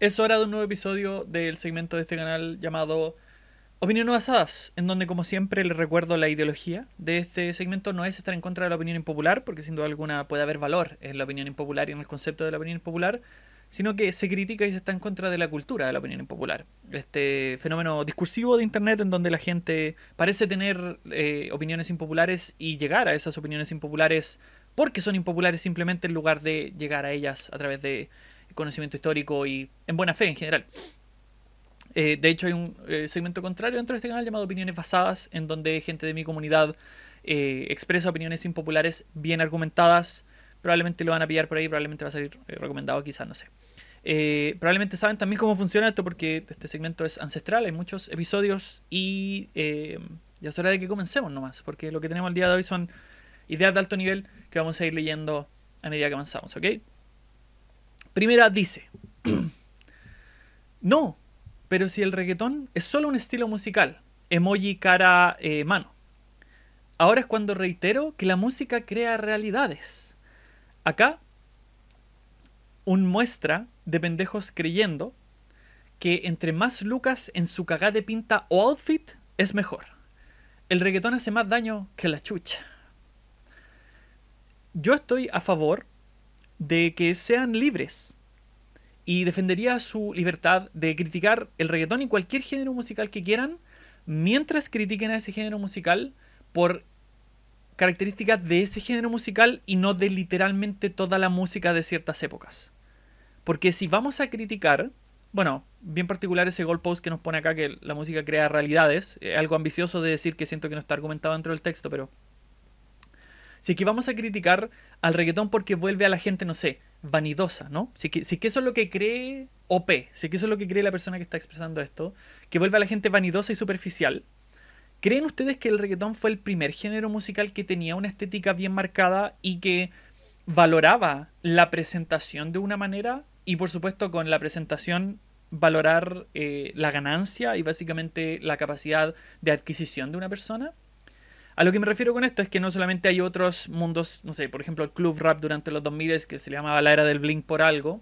Es hora de un nuevo episodio del segmento de este canal llamado Opiniones basadas, en donde como siempre les recuerdo la ideología de este segmento no es estar en contra de la opinión impopular, porque sin duda alguna puede haber valor en la opinión impopular y en el concepto de la opinión impopular, sino que se critica y se está en contra de la cultura de la opinión impopular. Este fenómeno discursivo de Internet en donde la gente parece tener eh, opiniones impopulares y llegar a esas opiniones impopulares porque son impopulares simplemente en lugar de llegar a ellas a través de conocimiento histórico y en buena fe en general. Eh, de hecho, hay un eh, segmento contrario dentro de este canal llamado Opiniones Basadas, en donde gente de mi comunidad eh, expresa opiniones impopulares bien argumentadas. Probablemente lo van a pillar por ahí, probablemente va a salir recomendado, quizás, no sé. probablemente saben también cómo funciona esto porque este segmento es ancestral, hay muchos episodios y ya es hora de que comencemos nomás, porque lo que tenemos el día de hoy son ideas de alto nivel que vamos a ir leyendo a medida que avanzamos, ¿ok? Primera dice, no, pero si el reggaetón es solo un estilo musical, emoji, cara, eh, mano. Ahora es cuando reitero que la música crea realidades. Acá, un muestra de pendejos creyendo que entre más Lucas en su cagá de pinta o outfit es mejor. El reggaetón hace más daño que la chucha. Yo estoy a favor de que sean libres y defendería su libertad de criticar el reggaetón y cualquier género musical que quieran mientras critiquen a ese género musical por características de ese género musical y no de literalmente toda la música de ciertas épocas. Porque si vamos a criticar, bueno, bien particular ese goalpost que nos pone acá que la música crea realidades, eh, algo ambicioso de decir que siento que no está argumentado dentro del texto, pero si es que vamos a criticar al reggaetón porque vuelve a la gente, no sé, vanidosa, ¿no? Si es que, si que eso es lo que cree OP, si es que eso es lo que cree la persona que está expresando esto, que vuelve a la gente vanidosa y superficial, ¿creen ustedes que el reggaetón fue el primer género musical que tenía una estética bien marcada y que valoraba la presentación de una manera? Y por supuesto con la presentación valorar eh, la ganancia y básicamente la capacidad de adquisición de una persona? A lo que me refiero con esto es que no solamente hay otros mundos, no sé, por ejemplo el club rap durante los 2000 que se le llamaba la era del bling por algo,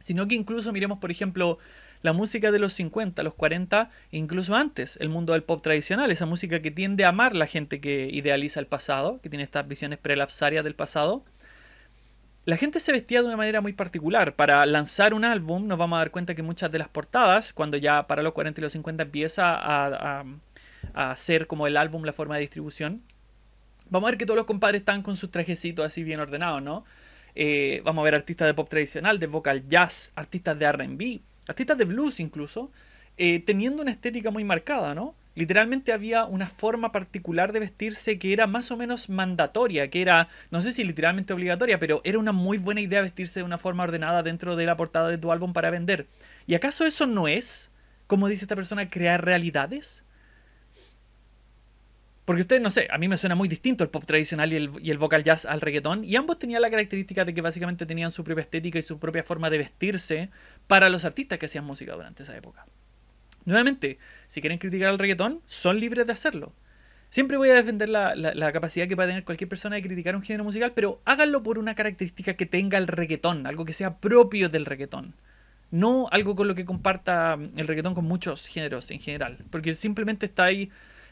sino que incluso miremos, por ejemplo, la música de los 50, los 40, incluso antes, el mundo del pop tradicional, esa música que tiende a amar la gente que idealiza el pasado, que tiene estas visiones prelapsarias del pasado. La gente se vestía de una manera muy particular. Para lanzar un álbum nos vamos a dar cuenta que muchas de las portadas, cuando ya para los 40 y los 50 empieza a a hacer como el álbum la forma de distribución. Vamos a ver que todos los compadres están con sus trajecitos así bien ordenados, ¿no? Eh, vamos a ver artistas de pop tradicional, de vocal jazz, artistas de RB, artistas de blues incluso, eh, teniendo una estética muy marcada, ¿no? Literalmente había una forma particular de vestirse que era más o menos mandatoria, que era, no sé si literalmente obligatoria, pero era una muy buena idea vestirse de una forma ordenada dentro de la portada de tu álbum para vender. ¿Y acaso eso no es, como dice esta persona, crear realidades? Porque ustedes, no sé, a mí me suena muy distinto el pop tradicional y el, vocal jazz al reggaetón. Y ambos tenían la característica de que básicamente tenían su propia estética y su propia forma de vestirse para los artistas que hacían música durante esa época. Nuevamente, si quieren criticar al reggaetón, son libres de hacerlo. Siempre voy a defender la, capacidad que a tener cualquier persona de criticar un género musical, pero háganlo por una característica que tenga el reggaetón, algo que sea propio del reggaetón no algo con lo que comparta el reggaetón con muchos géneros en general, porque simplemente está ahí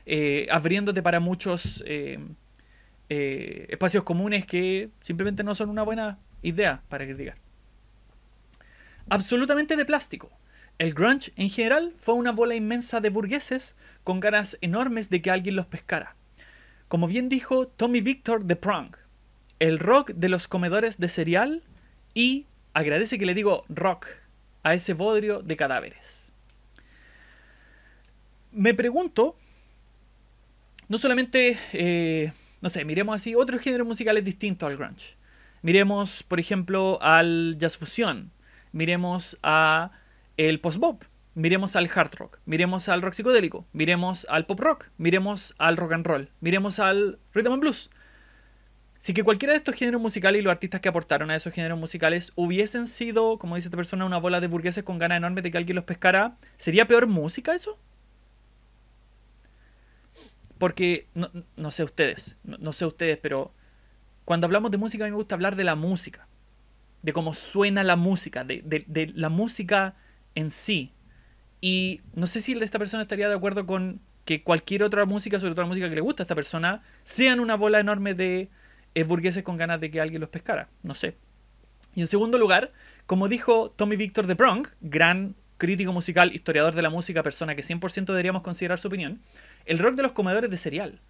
eh, abriéndote para muchos eh, eh, espacios comunes que simplemente no son una buena idea para criticar. Absolutamente de plástico. El grunge en general fue una bola inmensa de burgueses con ganas enormes de que alguien los pescara. Como bien dijo Tommy Victor de Prong, el rock de los comedores de cereal y agradece que le digo rock a ese bodrio de cadáveres. Me pregunto no solamente, eh, no sé, miremos así otros géneros musicales distintos al grunge. Miremos, por ejemplo, al jazz fusión, miremos al post-bop, miremos al hard rock, miremos al rock psicodélico, miremos al pop rock, miremos al rock and roll, miremos al rhythm and blues. Si que cualquiera de estos géneros musicales y los artistas que aportaron a esos géneros musicales hubiesen sido, como dice esta persona, una bola de burgueses con ganas enormes de que alguien los pescara, ¿sería peor música eso? Porque, no, sé ustedes, no, sé ustedes, pero cuando hablamos de música a mí me gusta hablar de la música, de cómo suena la música, de, la música en sí. Y no sé si esta persona estaría de acuerdo con que cualquier otra música, sobre todo la música que le gusta a esta persona, sean una bola enorme de burgueses con ganas de que alguien los pescara. No sé. Y en segundo lugar, como dijo Tommy Victor de Prong, gran crítico musical, historiador de la música, persona que 100% deberíamos considerar su opinión, el rock de los comedores de cereal.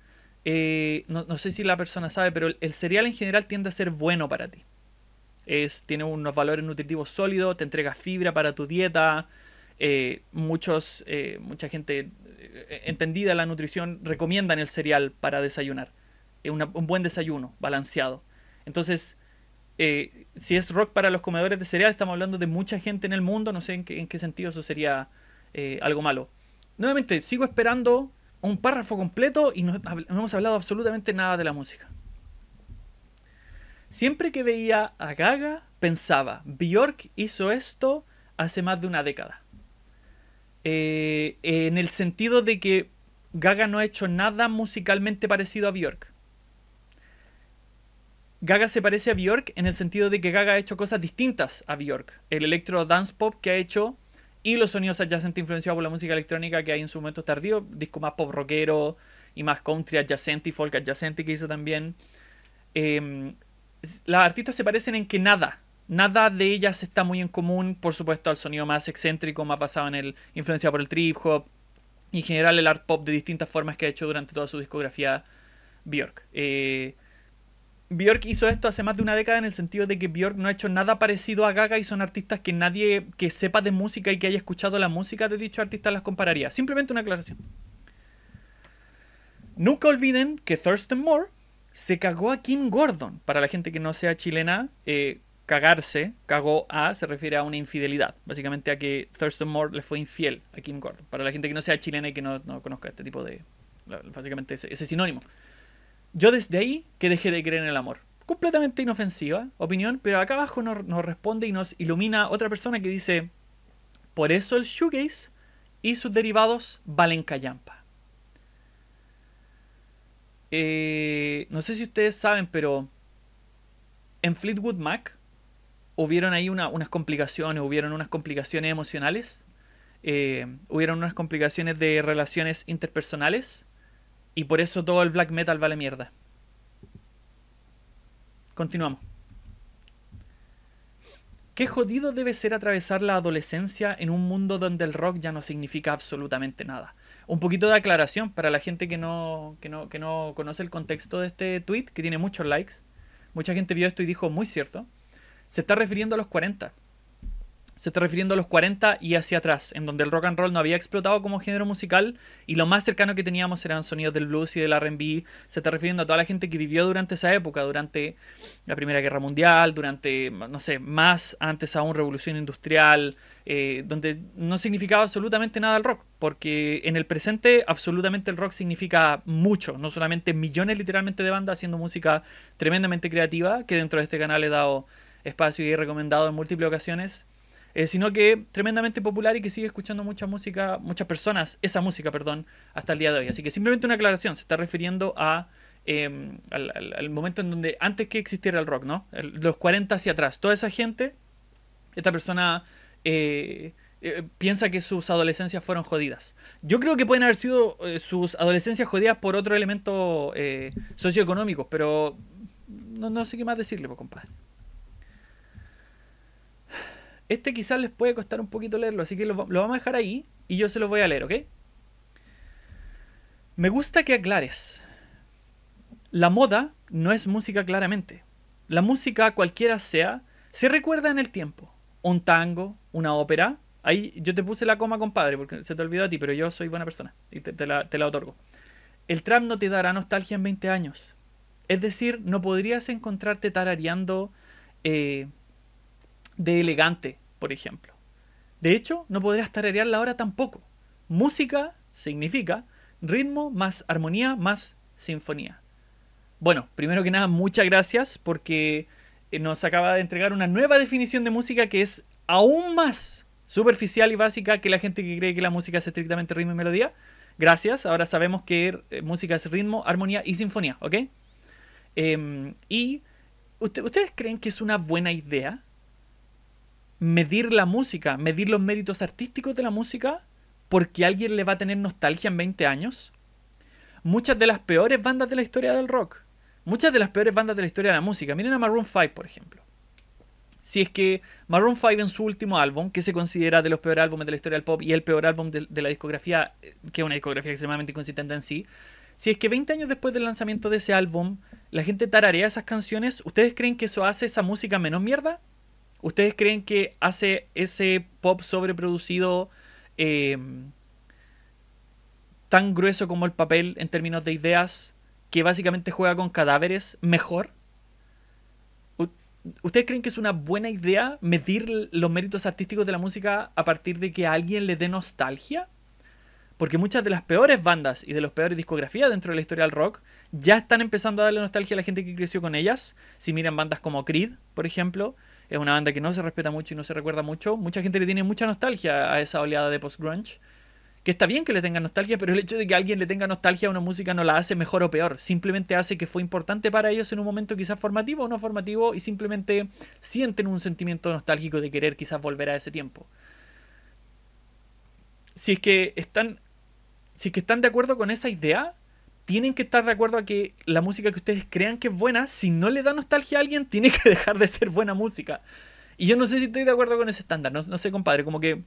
Eh, no, sé si la persona sabe, pero el, cereal en general tiende a ser bueno para ti. Es, tiene unos valores nutritivos sólidos, te entrega fibra para tu dieta. Eh, muchos, eh, mucha gente entendida la nutrición recomienda el cereal para desayunar. un buen desayuno, balanceado. Entonces, si es rock para los comedores de cereal, estamos hablando de mucha gente en el mundo, no sé en qué, sentido eso sería algo malo. Nuevamente, sigo esperando un párrafo completo y no, hemos hablado absolutamente nada de la música. Siempre que veía a Gaga, pensaba, Bjork hizo esto hace más de una década. Eh, en el sentido de que Gaga no ha hecho nada musicalmente parecido a Bjork. Gaga se parece a Bjork en el sentido de que Gaga ha hecho cosas distintas a Bjork. El electro dance pop que ha hecho y los sonidos adyacentes influenciados por la música electrónica que hay en su momento tardío, disco más pop rockero y más country adyacente y folk adyacente que hizo también. Em, las artistas se parecen en que nada, nada de ellas está muy en común, por supuesto, al sonido más excéntrico, más basado en el influenciado por el trip hop y en general el art pop de distintas formas que ha hecho durante toda su discografía Björk. Eh, Bjork hizo esto hace más de una década en el sentido de que Bjork no ha hecho nada parecido a Gaga y son artistas que nadie que sepa de música y que haya escuchado la música de dicho artista las compararía. Simplemente una aclaración. Nunca olviden que Thurston Moore se cagó a Kim Gordon. Para la gente que no sea chilena, eh, cagarse, cagó a, se refiere a una infidelidad. Básicamente a que Thurston Moore le fue infiel a Kim Gordon. Para la gente que no sea chilena y que no, conozca este tipo de... Básicamente ese sinónimo. Yo desde ahí que dejé de creer en el amor. Completamente inofensiva, opinión, pero acá abajo nos, responde y nos ilumina otra persona que dice, por eso el shoegaze y sus derivados valen callampa. Eh, no sé si ustedes saben, pero en Fleetwood Mac hubieron ahí unas complicaciones, hubieron unas complicaciones emocionales, eh, hubieron unas complicaciones de relaciones interpersonales y por eso todo el black metal vale mierda. Continuamos. Qué jodido debe ser atravesar la adolescencia en un mundo donde el rock ya no significa absolutamente nada. Un poquito de aclaración para la gente que no, que no, que no conoce el contexto de este tweet, que tiene muchos likes. Mucha gente vio esto y dijo, muy cierto. Se está refiriendo a los 40 se está refiriendo a los 40 y hacia atrás, en donde el rock and roll no había explotado como género musical y lo más cercano que teníamos eran sonidos del blues y del RB. Se está refiriendo a toda la gente que vivió durante esa época, durante la Primera Guerra Mundial, durante, no sé, más antes aún Revolución Industrial, eh, donde no significaba absolutamente nada el rock, porque en el presente absolutamente el rock significa mucho, no solamente millones literalmente de bandas haciendo música tremendamente creativa, que dentro de este canal he dado espacio y he recomendado en múltiples ocasiones eh, sino que tremendamente popular y que sigue escuchando mucha música, muchas personas, esa música, perdón, hasta el día de hoy. Así que simplemente una aclaración, se está refiriendo a em, al, momento en donde antes que existiera el rock, ¿no? los 40 hacia atrás, toda esa gente, esta persona eh, eh, piensa que sus adolescencias fueron jodidas. Yo creo que pueden haber sido sus adolescencias jodidas por otro elemento socioeconómico, pero no, no sé qué más decirle, pues, compadre. Este quizás les puede costar un poquito leerlo, así que lo, vamos a dejar ahí y yo se los voy a leer, ¿ok? Me gusta que aclares. La moda no es música claramente. La música, cualquiera sea, se recuerda en el tiempo. Un tango, una ópera. Ahí yo te puse la coma, compadre, porque se te olvidó a ti, pero yo soy buena persona y te, la, otorgo. El trap no te dará nostalgia en 20 años. Es decir, no podrías encontrarte tarareando eh, de elegante por ejemplo. De hecho, no podrías tararear la hora tampoco. Música significa ritmo más armonía más sinfonía. Bueno, primero que nada, muchas gracias porque eh, nos acaba de entregar una nueva definición de música que es aún más superficial y básica que la gente que cree que la música es estrictamente ritmo y melodía. Gracias, ahora sabemos que eh, música es ritmo, armonía y sinfonía, ¿ok? Em, y ¿ustedes creen que es una buena idea medir la música, medir los méritos artísticos de la música, porque alguien le va a tener nostalgia en 20 años. Muchas de las peores bandas de la historia del rock, muchas de las peores bandas de la historia de la música, miren a Maroon 5, por ejemplo. Si es que Maroon 5 en su último álbum, que se considera de los peores álbumes de la historia del pop y el peor álbum de, de la discografía, eh, que es una discografía extremadamente inconsistente en sí, si es que 20 años después del lanzamiento de ese álbum, la gente tararea esas canciones, ¿ustedes creen que eso hace esa música menos mierda? ¿Ustedes creen que hace ese pop sobreproducido em, tan grueso como el papel en términos de ideas, que básicamente juega con cadáveres, mejor? ¿Ustedes creen que es una buena idea medir los méritos artísticos de la música a partir de que alguien le dé nostalgia? Porque muchas de las peores bandas y de las peores discografías dentro de la historia del rock ya están empezando a darle nostalgia a la gente que creció con ellas. Si miran bandas como Creed, por ejemplo, es una banda que no se respeta mucho y no se recuerda mucho. Mucha gente le tiene mucha nostalgia a esa oleada de post-grunge. Que está bien que le tenga nostalgia, pero el hecho de que alguien le tenga nostalgia a una música no la hace mejor o peor. Simplemente hace que fue importante para ellos en un momento quizás formativo o no formativo y simplemente sienten un sentimiento nostálgico de querer quizás volver a ese tiempo. Si es que están, si es que están de acuerdo con esa idea, tienen que estar de acuerdo a que la música que ustedes crean que es buena, si no le da nostalgia a alguien, tiene que dejar de ser buena música. Y yo no sé si estoy de acuerdo con ese estándar, no, sé, compadre, como que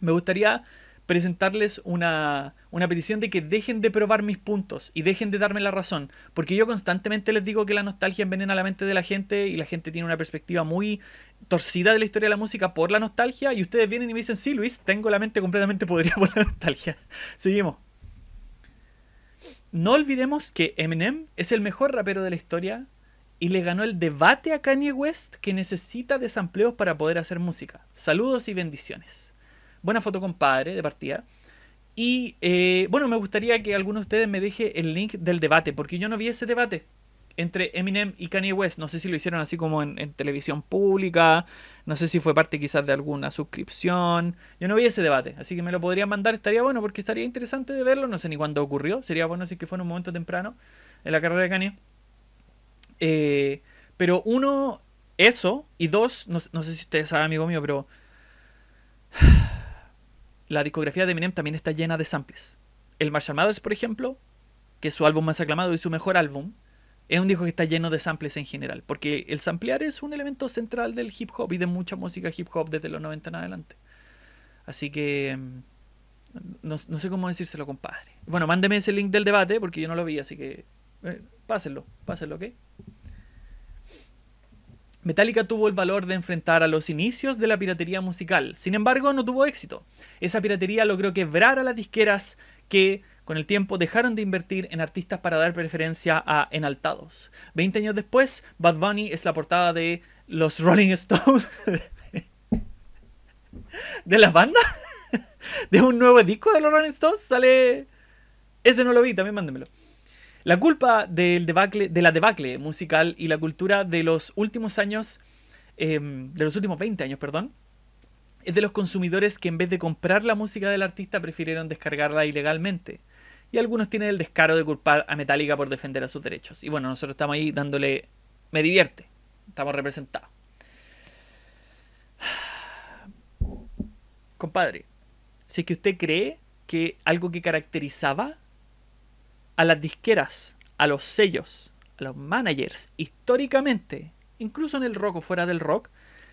me gustaría presentarles una, una, petición de que dejen de probar mis puntos y dejen de darme la razón, porque yo constantemente les digo que la nostalgia envenena la mente de la gente y la gente tiene una perspectiva muy torcida de la historia de la música por la nostalgia y ustedes vienen y me dicen, sí, Luis, tengo la mente completamente podrida por la nostalgia. Seguimos no olvidemos que Eminem es el mejor rapero de la historia y le ganó el debate a Kanye West que necesita desempleos para poder hacer música. Saludos y bendiciones. Buena foto, compadre, de partida. Y eh, bueno, me gustaría que alguno de ustedes me deje el link del debate, porque yo no vi ese debate entre Eminem y Kanye West. No sé si lo hicieron así como en, televisión pública, no sé si fue parte quizás de alguna suscripción. Yo no vi ese debate, así que me lo podrían mandar, estaría bueno porque estaría interesante de verlo, no sé ni cuándo ocurrió, sería bueno si que fue en un momento temprano en la carrera de Kanye. Eh, pero uno, eso, y dos, no, no sé si ustedes saben, amigo mío, pero la discografía de Eminem también está llena de samples. El Marshall Mathers, por ejemplo, que es su álbum más aclamado y su mejor álbum, es un disco que está lleno de samples en general, porque el samplear es un elemento central del hip hop y de mucha música hip hop desde los 90 en adelante. Así que mm, no, sé cómo decírselo, compadre. Bueno, mándeme ese link del debate porque yo no lo vi, así que eh, pásenlo, pásenlo, ¿ok? Metallica tuvo el valor de enfrentar a los inicios de la piratería musical, sin embargo no tuvo éxito. Esa piratería logró quebrar a las disqueras que con el tiempo dejaron de invertir en artistas para dar preferencia a enaltados. Veinte años después, Bad Bunny es la portada de los Rolling Stones. ¿De las bandas? ¿De un nuevo disco de los Rolling Stones? Sale... Ese no lo vi, también mándemelo. La culpa del debacle, de la debacle musical y la cultura de los últimos años, em, de los últimos 20 años, perdón, es de los consumidores que en vez de comprar la música del artista prefirieron descargarla ilegalmente y algunos tienen el descaro de culpar a Metallica por defender a sus derechos. Y bueno, nosotros estamos ahí dándole... Me divierte, estamos representados. Compadre, si es que usted cree que algo que caracterizaba a las disqueras, a los sellos, a los managers, históricamente, incluso en el rock o fuera del rock,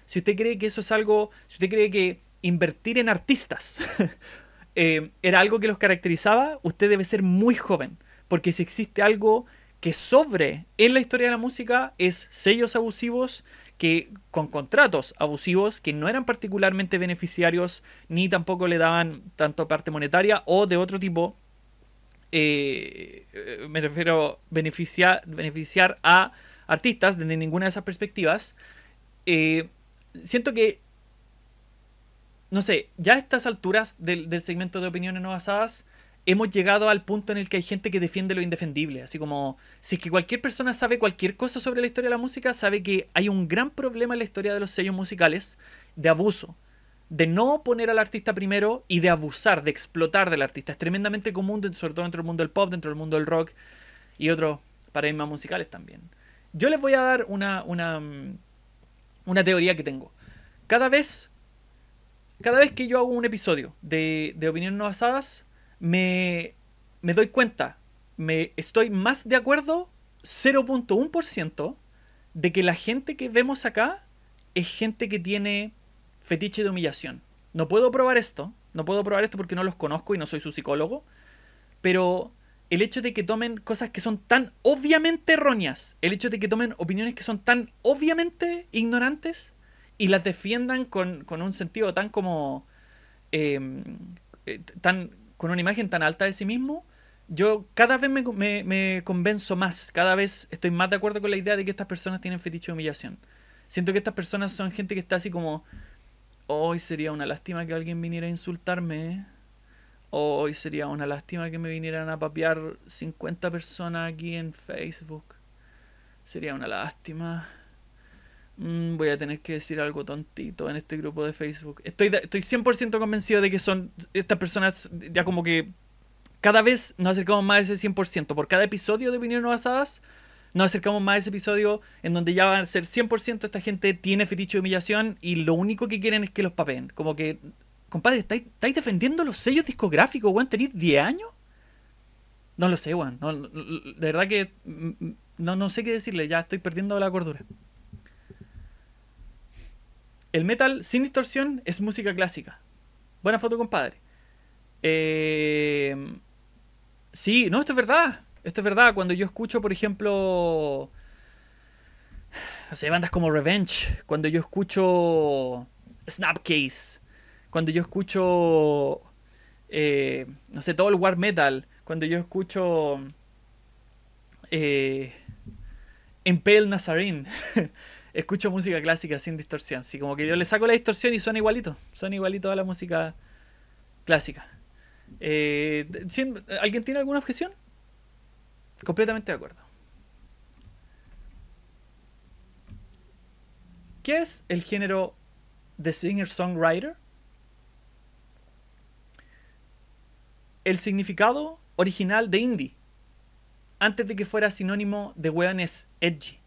si usted cree que eso es algo, si usted cree que invertir en artistas Eh, era algo que los caracterizaba, usted debe ser muy joven. Porque si existe algo que sobre en la historia de la música es sellos abusivos que con contratos abusivos que no eran particularmente beneficiarios ni tampoco le daban tanto parte monetaria o de otro tipo. Eh, eh, me refiero beneficiar, beneficiar a artistas desde ninguna de esas perspectivas. siento que no sé, ya a estas alturas del, segmento de opiniones no basadas, hemos llegado al punto en el que hay gente que defiende lo indefendible. Así como, si es que cualquier persona sabe cualquier cosa sobre la historia de la música, sabe que hay un gran problema en la historia de los sellos musicales de abuso. De no poner al artista primero y de abusar, de explotar del artista. Es tremendamente común, sobre todo dentro del mundo del pop, dentro del mundo del rock y otros paradigmas musicales también. Yo les voy a dar una, una, mm, una teoría que tengo. Cada vez cada vez que yo hago un episodio de, de opiniones no basadas, me, me doy cuenta, me estoy más de acuerdo 0.1% de que la gente que vemos acá es gente que tiene fetiche de humillación. No puedo probar esto, no puedo probar esto porque no los conozco y no soy su psicólogo, pero el hecho de que tomen cosas que son tan obviamente erróneas, el hecho de que tomen opiniones que son tan obviamente ignorantes, y las defiendan con, con un sentido tan como... Em, eh, tan, con una imagen tan alta de sí mismo, yo cada vez me, me, convenzo más, cada vez estoy más de acuerdo con la idea de que estas personas tienen fetiche de humillación. Siento que estas personas son gente que está así como, hoy sería una lástima que alguien viniera a insultarme, hoy sería una lástima que me vinieran a papear 50 personas aquí en Facebook, sería una lástima. Mm, voy a tener que decir algo tontito en este grupo de Facebook. Estoy, estoy 100% convencido de que son estas personas ya como que cada vez nos acercamos más a ese 100%. Por cada episodio de Opiniones Basadas nos acercamos más a ese episodio en donde ya van a ser 100% esta gente tiene fetiche de humillación y lo único que quieren es que los papeen. Como que, compadre, ¿estáis, defendiendo los sellos discográficos, weón? ¿Tenéis 10 años? No lo sé, weón. de verdad que mm, mm, no, no sé qué decirle, ya estoy perdiendo la cordura. El metal sin distorsión es música clásica. Buena foto, compadre. Eh, sí, no, esto es verdad. Esto es verdad. Cuando yo escucho, por ejemplo, O bandas como Revenge, cuando yo escucho Snapcase, cuando yo escucho, eh, no sé, todo el war metal, cuando yo escucho eh, Impale Nazarene. escucho música clásica sin distorsión. Así como que yo le saco la distorsión y suena igualito. Suena igualito a la música clásica. Eh, ¿Alguien tiene alguna objeción? Completamente de acuerdo. ¿Qué es el género de singer-songwriter? El significado original de indie, antes de que fuera sinónimo de weones edgy.